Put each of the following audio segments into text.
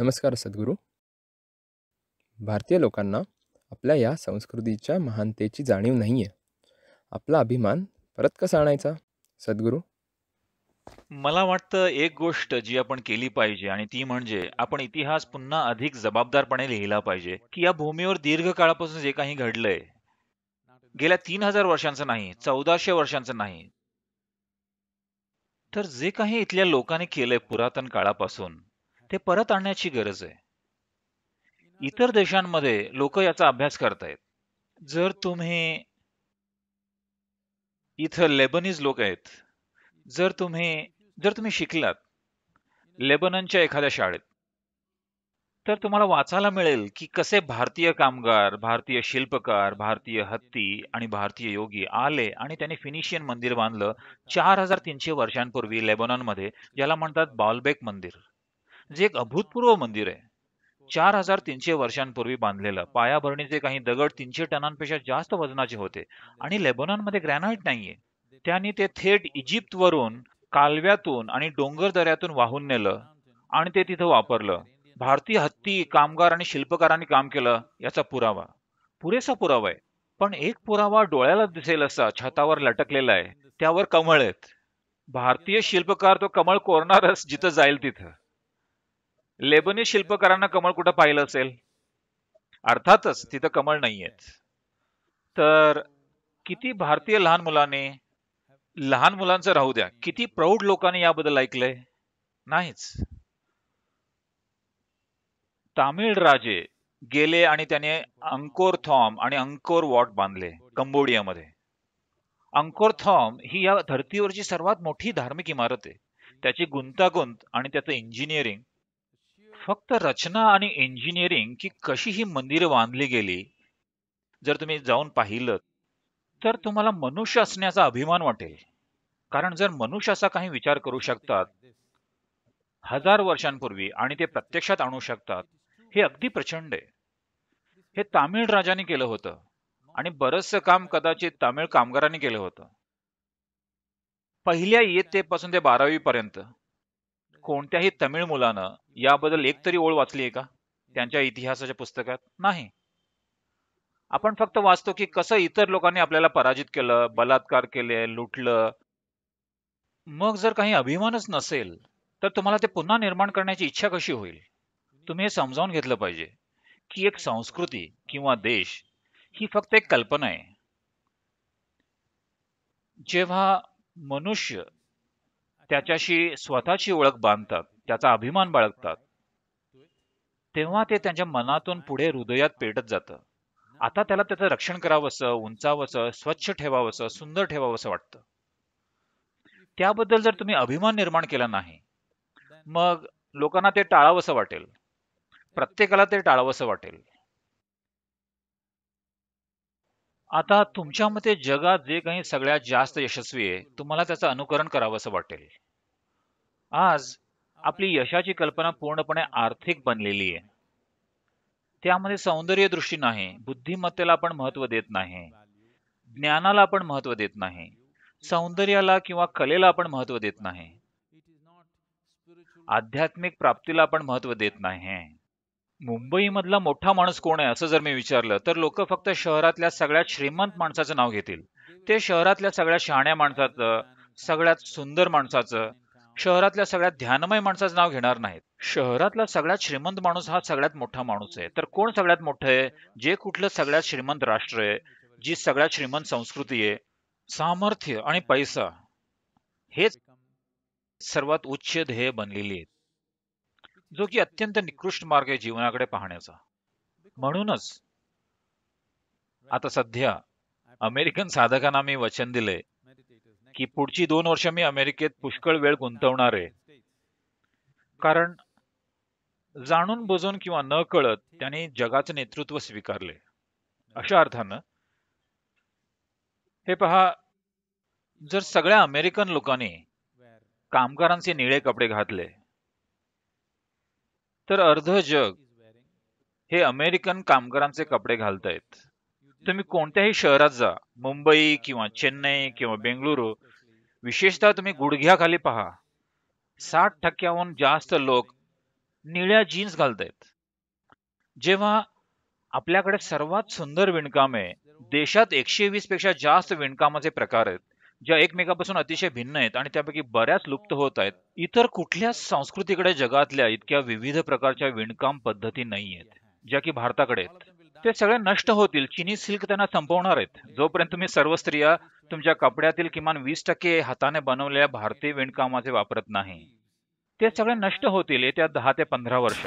नमस्कार सद्गुरू भारतीय लोकांना आपल्या या संस्कृतीच्या महानतेची जाणीव नाही आहे आपला अभिमान परत कसा आणायचा सद्गुरू मला वाटतं एक गोष्ट जी आपण केली पाहिजे आणि ती म्हणजे आपण इतिहास पुन्हा अधिक जबाबदारपणे लिहिला पाहिजे की या भूमीवर दीर्घ काळापासून जे काही घडलंय गेल्या तीन हजार वर्षांचं नाही चौदाशे वर्षांचं नाही तर जे काही इथल्या लोकांनी केलंय पुरातन काळापासून ते परत आणण्याची गरज आहे इतर देशांमध्ये लोक याचा अभ्यास करतायत जर हो. तुम्ही इथं लेबनीज लोक आहेत जर तुम्ही जर तुम्ही शिकलात लेबननच्या एखाद्या शाळेत तर तुम्हाला वाचायला मिळेल की कसे भारतीय कामगार भारतीय शिल्पकार भारतीय हत्ती आणि भारतीय योगी आले आणि त्यांनी फिनिशियन मंदिर बांधलं चार हजार तीनशे वर्षांपूर्वी लेबननमध्ये ज्याला म्हणतात बॉलबेक मंदिर जे एक अभूतपूर्व मंदिर आहे चार हजार तीनशे वर्षांपूर्वी बांधलेलं पायाभरणीचे काही दगड तीनशे टनांपेक्षा जास्त वजनाचे होते आणि मध्ये ग्रॅनाइट नाहीये त्यांनी ते थेट इजिप्तवरून कालव्यातून आणि डोंगर दऱ्यातून वाहून नेलं आणि ते तिथं वापरलं भारतीय हत्ती कामगार आणि शिल्पकारांनी काम केलं याचा पुरावा पुरेसा पुरावा आहे पण एक पुरावा डोळ्याला दिसेल असा छतावर लटकलेला आहे त्यावर कमळ आहेत भारतीय शिल्पकार तो कमळ कोरणारच जिथं जाईल तिथं लेबनी शिल्पकारांना कमळ कुठं पाहिलं असेल अर्थातच तिथं कमळ नाहीयेत तर किती भारतीय लहान मुलांनी लहान मुलांचं राहू द्या किती प्रौढ लोकांनी याबद्दल ऐकलंय नाहीच तामिळ राजे गेले आणि त्याने अंकोर थॉम आणि अंकोर वॉट बांधले कंबोडियामध्ये अंकोर थॉम ही या धर्तीवरची सर्वात मोठी धार्मिक इमारत आहे त्याची गुंतागुंत आणि त्याचं इंजिनिअरिंग फक्त रचना आणि इंजिनिअरिंग की कशी ही मंदिरं बांधली गेली जर तुम्ही जाऊन पाहिलं तर तुम्हाला मनुष्य असण्याचा अभिमान वाटेल कारण जर मनुष्य असा काही विचार करू शकतात हजार वर्षांपूर्वी आणि ते प्रत्यक्षात आणू शकतात हे अगदी प्रचंड आहे हे तामिळ राजाने केलं होतं आणि बरचसं काम कदाचित तामिळ कामगारांनी केलं होतं पहिल्या इयत्तेपासून ते बारावीपर्यंत कोणत्याही तमिळ मुलानं याबद्दल एक तरी ओळ वाचली आहे का त्यांच्या इतिहासाच्या पुस्तकात नाही आपण फक्त वाचतो की कसं इतर लोकांनी आपल्याला पराजित केलं बलात्कार केले लुटलं मग जर काही अभिमानच नसेल तर तुम्हाला ते पुन्हा निर्माण करण्याची इच्छा कशी होईल तुम्ही हे समजावून घेतलं पाहिजे की एक संस्कृती किंवा देश ही फक्त एक कल्पना आहे जेव्हा मनुष्य त्याच्याशी स्वतःची ओळख बांधतात त्याचा अभिमान बाळगतात तेव्हा ते त्यांच्या मनातून पुढे हृदयात पेटत जातं आता त्याला त्याचं रक्षण करावंसं उंचावंसं स्वच्छ ठेवावंसं सुंदर ठेवावंसं वाटतं त्याबद्दल जर तुम्ही अभिमान निर्माण केला नाही मग लोकांना ते टाळावंसं वाटेल प्रत्येकाला ते टाळावंसं वाटेल आता तुमच्या मते जगात जे काही सगळ्यात जास्त यशस्वी आहे तुम्हाला त्याचं अनुकरण करावं असं वाटेल आज आपली यशाची कल्पना पूर्णपणे आर्थिक बनलेली आहे त्यामध्ये सौंदर्य दृष्टी नाही बुद्धिमत्तेला आपण महत्व देत नाही ज्ञानाला आपण महत्व देत नाही सौंदर्याला किंवा कलेला आपण महत्व देत नाही आध्यात्मिक प्राप्तीला आपण महत्व देत नाही मुंबई मधला मोठा माणूस कोण आहे असं जर मी विचारलं तर लोक फक्त शहरातल्या सगळ्यात श्रीमंत माणसाचं नाव घेतील ते शहरातल्या सगळ्यात शहाण्या माणसाचं सगळ्यात सुंदर माणसाचं शहरातल्या सगळ्यात ध्यानमय माणसाचं नाव घेणार नाहीत शहरातला सगळ्यात श्रीमंत माणूस हा सगळ्यात मोठा माणूस आहे तर कोण सगळ्यात मोठं आहे जे कुठलं सगळ्यात श्रीमंत राष्ट्र आहे जी सगळ्यात श्रीमंत संस्कृती आहे सामर्थ्य आणि पैसा हेच सर्वात उच्च ध्येय बनलेली आहेत जो की अत्यंत निकृष्ट मार्ग आहे जीवनाकडे पाहण्याचा म्हणूनच आता सध्या अमेरिकन साधकांना मी वचन दिले की पुढची दोन वर्ष मी अमेरिकेत पुष्कळ वेळ गुंतवणार आहे कारण जाणून बुजून किंवा न कळत त्यांनी जगाचं नेतृत्व स्वीकारले अशा अर्थानं हे पहा जर सगळ्या अमेरिकन लोकांनी कामगारांचे निळे कपडे घातले तर अर्ध जग हे अमेरिकन कामगारांचे कपडे घालतायत तुम्ही कोणत्याही शहरात जा मुंबई किंवा चेन्नई किंवा बेंगळुरू विशेषतः तुम्ही गुडघ्याखाली पहा साठ टक्क्याहून जास्त लोक निळ्या जीन्स घालतायत जेव्हा आपल्याकडे सर्वात सुंदर विणकाम आहे देशात एकशे वीस पेक्षा जास्त विणकामाचे प्रकार आहेत ज्या एकमेकापासून अतिशय भिन्न आहेत आणि त्यापैकी बऱ्याच लुप्त होत आहेत इतर कुठल्याच संस्कृतीकडे जगातल्या इतक्या विविध प्रकारच्या विणकाम पद्धती नाही आहेत ज्या की भारताकडे आहेत ते सगळे नष्ट होतील चिनी सिल्क त्यांना संपवणार आहेत जोपर्यंत तुम्ही सर्व स्त्रिया तुमच्या कपड्यातील किमान वीस टक्के हाताने बनवलेल्या भारतीय विणकामाचे वापरत नाही ते सगळे नष्ट होतील येत्या दहा ते पंधरा वर्ष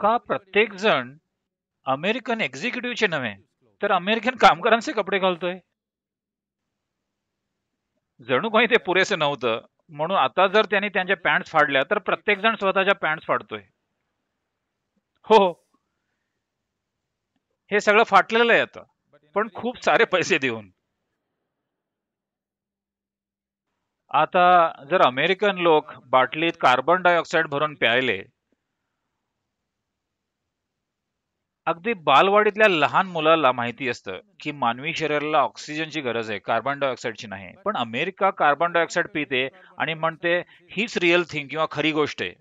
का प्रत्येक जण अमेरिकन एक्झिक्युटिव्हचे नव्हे तर अमेरिकन कामगारांचे कपडे घालतोय जणू काही ते पुरेसे नव्हतं म्हणून आता जर त्यांनी त्यांच्या पॅन्ट फाडल्या तर प्रत्येक जण स्वतःच्या पॅन्ट फाडतोय हो, हो हे सगळं फाटलेलं आहे आता पण खूप सारे पैसे देऊन आता जर अमेरिकन लोक बाटलीत कार्बन डायऑक्साईड भरून प्यायले अगदी बालवाडीतल्या लहान मुलाला माहिती असतं की मानवी शरीराला ऑक्सिजनची गरज आहे कार्बन डायऑक्साईडची नाही पण अमेरिका कार्बन डायऑक्साईड पिते आणि म्हणते हीच रिअल थिंग किंवा खरी गोष्ट आहे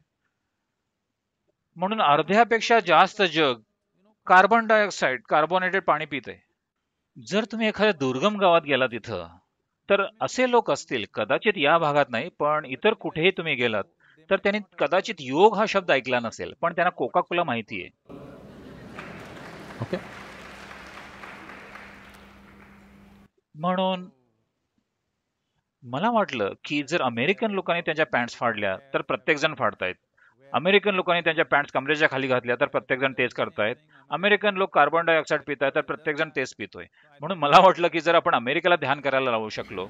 म्हणून अर्ध्यापेक्षा जास्त जग कार्बन डायऑक्साईड कार्बोनेटेड पाणी पिते जर तुम्ही एखाद्या दुर्गम गावात गेला तिथं तर असे लोक असतील कदाचित या भागात नाही पण इतर कुठेही तुम्ही गेलात तर त्यांनी कदाचित योग हा शब्द ऐकला नसेल पण त्यांना कोका कोला माहिती आहे ओके म्हणून मला वाटलं की जर अमेरिकन लोकांनी त्यांच्या पॅन्ट्स फाडल्या तर प्रत्येक जण फाडतायत अमेरिकन लोकांनी त्यांच्या पॅन्ट्स कमरेच्या खाली घातल्या तर प्रत्येक जण तेच करतायत अमेरिकन लोक कार्बन डायऑक्साईड पित तर प्रत्येक जण तेच पितोय म्हणून मला वाटलं की जर आपण अमेरिकेला ध्यान करायला लावू शकलो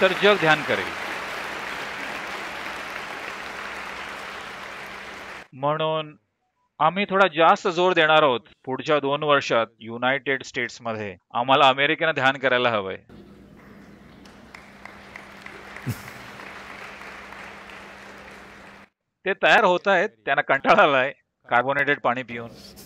तर जग ध्यान करेल म्हणून आम्ही थोडा जास्त जोर देणार आहोत पुढच्या दोन वर्षात युनायटेड स्टेट्स मध्ये आम्हाला अमेरिकेनं ध्यान करायला हवंय ते तयार होत आहेत त्यांना कंटाळा आलाय कार्बोनेटेड पाणी पिऊन